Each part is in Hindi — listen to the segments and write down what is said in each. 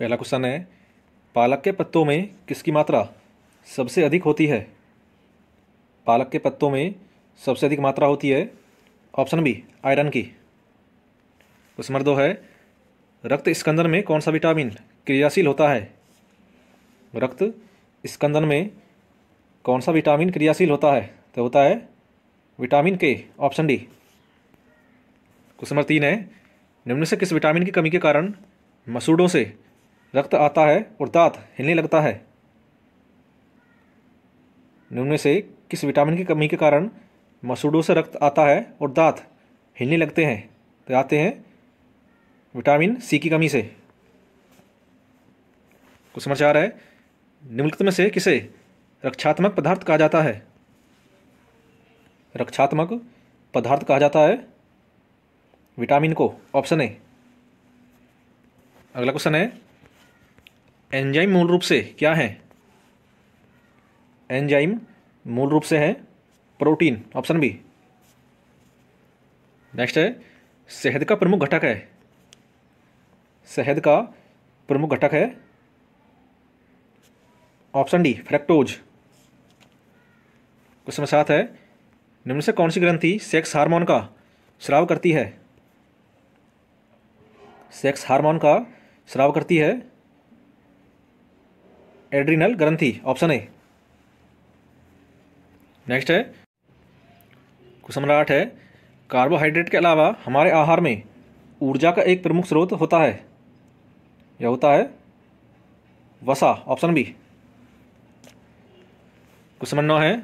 पहला क्वेश्चन है पालक के पत्तों में किसकी मात्रा सबसे अधिक होती है पालक के पत्तों में सबसे अधिक मात्रा होती है ऑप्शन बी आयरन की क्वेश्चन नंबर दो है रक्त स्कंदन में कौन सा विटामिन क्रियाशील होता है रक्त स्कंदन में कौन सा विटामिन क्रियाशील होता है तो होता है विटामिन के ऑप्शन डी क्वेश्चन नंबर तीन है निम्न से किस विटामिन की कमी के कारण मसूड़ों से रक्त आता है और दांत हिलने लगता है निम्न से किस विटामिन की कमी के कारण मसूड़ों से रक्त आता है और दांत हिलने लगते हैं तो आते हैं विटामिन सी की कमी से कुछ समाचार है निम्नलिखित में से किसे रक्षात्मक पदार्थ कहा जाता है रक्षात्मक पदार्थ कहा जाता है विटामिन को ऑप्शन ए अगला क्वेश्चन है एंजाइम मूल रूप से क्या है एंजाइम मूल रूप से है प्रोटीन ऑप्शन बी नेक्स्ट है शहद का प्रमुख घटक है शहद का प्रमुख घटक है ऑप्शन डी फ्रेक्टोज क्वेश्चन सात है निम्न से कौन सी ग्रंथि सेक्स हार्मोन का श्राव करती है सेक्स हार्मोन का श्राव करती है एड्रीनल ग्रंथि ऑप्शन ए नेक्स्ट है क्वेश्चन नंबर आठ है कार्बोहाइड्रेट के अलावा हमारे आहार में ऊर्जा का एक प्रमुख स्रोत होता है यह होता है वसा ऑप्शन बी क्वेश्चन नंबर नौ है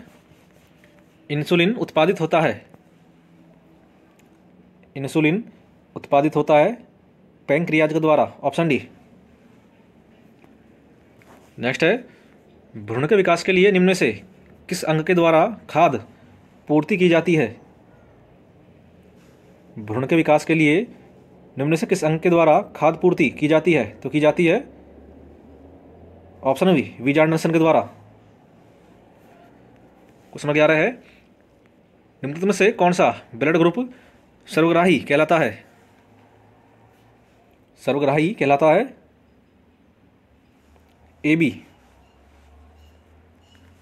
इंसुलिन उत्पादित होता है इंसुलिन उत्पादित होता है पैंक्रियाज के द्वारा ऑप्शन डी नेक्स्ट है भ्रूण के विकास के लिए निम्न से किस अंग के द्वारा खाद पूर्ति की जाती है भ्रूण के विकास के लिए निम्न से किस अंग के द्वारा खाद पूर्ति की जाती है तो की जाती है ऑप्शन बी बीजांडनसन के द्वारा क्वेश्चन ग्यारह है निम्नलिखित में से कौन सा ब्लड ग्रुप सर्वग्राही कहलाता है सर्वग्राही कहलाता है ए बी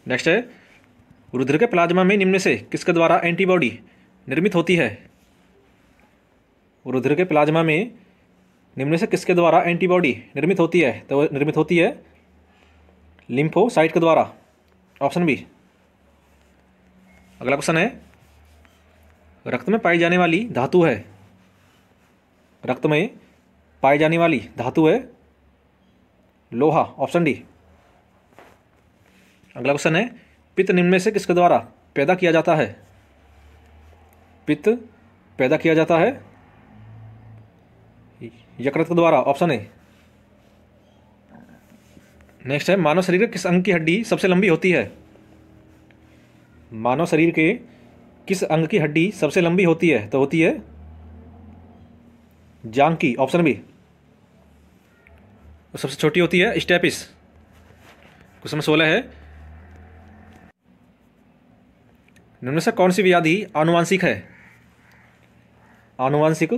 नेक्स्ट है रुद्र के प्लाज्मा में निम्न से किसके द्वारा एंटीबॉडी निर्मित होती है रुद्र के प्लाज्मा में निम्न से किसके द्वारा एंटीबॉडी निर्मित होती है तो निर्मित होती है लिम्फोसाइट के द्वारा ऑप्शन बी अगला क्वेश्चन है रक्त में पाई जाने वाली धातु है रक्त में पाई जाने वाली धातु है लोहा ऑप्शन डी अगला क्वेश्चन है पित्त निम्न में से किसके द्वारा पैदा किया जाता है पित्त पैदा किया जाता है यकृत के द्वारा ऑप्शन ए नेक्स्ट है मानव शरीर के किस अंग की हड्डी सबसे लंबी होती है मानव शरीर के किस अंग की हड्डी सबसे लंबी होती है तो होती है जांग की ऑप्शन बी और सबसे छोटी होती है स्टेपिस क्वेश्चन नंबर सोलह है निम्न से कौन सी व्याधि आनुवांशिक है आनुवांशिक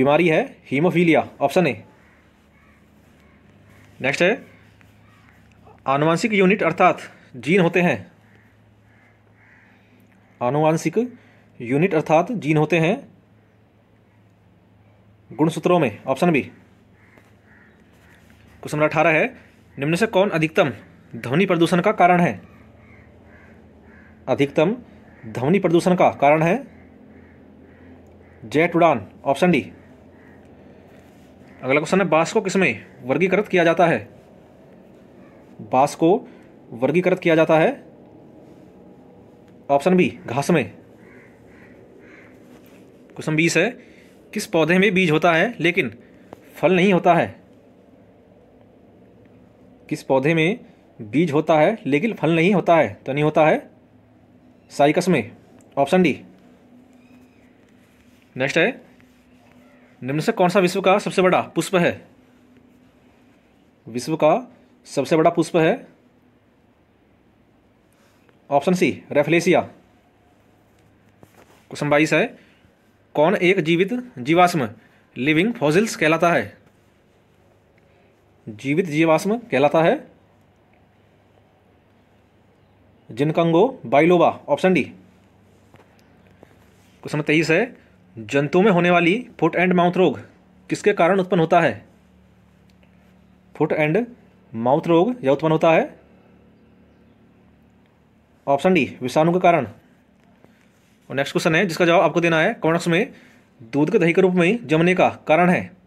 बीमारी है हीमोफीलिया ऑप्शन ए नेक्स्ट है आनुवांशिक यूनिट अर्थात जीन होते हैं आनुवांशिक यूनिट अर्थात जीन होते हैं गुणसूत्रों में ऑप्शन बी क्वेश्चन नंबर अठारह है निम्न से कौन अधिकतम ध्वनि प्रदूषण का कारण है अधिकतम ध्वनि प्रदूषण का कारण है जेट उड़ान ऑप्शन डी अगला क्वेश्चन है बास को किसमें वर्गीकृत किया जाता है बास को वर्गीकृत किया जाता है ऑप्शन बी घास में क्वेश्चन बीस है किस पौधे में बीज होता है लेकिन फल नहीं होता है किस पौधे में बीज होता है लेकिन फल नहीं होता है तो नहीं होता है साइकस में ऑप्शन डी नेक्स्ट है निम्न से कौन सा विश्व का सबसे बड़ा पुष्प है विश्व का सबसे बड़ा पुष्प है ऑप्शन सी रेफलेसिया क्वेश्चन बाईस है कौन एक जीवित जीवाश्म लिविंग फॉजिल्स कहलाता है जीवित जीवाश्म कहलाता है ginkgo biloba option D question तेईस है जंतु में होने वाली फुट एंड माउथ रोग किसके कारण उत्पन्न होता है फुट एंड माउथ रोग यह उत्पन्न होता है ऑप्शन डी विषाणु के कारण और नेक्स्ट क्वेश्चन है जिसका जवाब आपको देना है कौनस में दूध के दही के रूप में जमने का कारण है